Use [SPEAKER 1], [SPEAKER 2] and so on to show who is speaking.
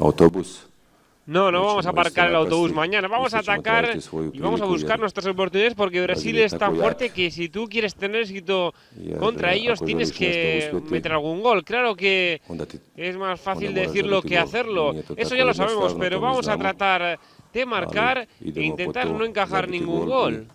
[SPEAKER 1] autobús.
[SPEAKER 2] No, no vamos a aparcar el autobús mañana. Vamos a atacar este y vamos a buscar nuestras oportunidades porque Brasil es tan fuerte que si tú quieres tener éxito contra ellos tienes que este meter algún gol. Claro que es más fácil decirlo que hacerlo. Eso ya lo sabemos, pero vamos a tratar de marcar e intentar no encajar ningún gol.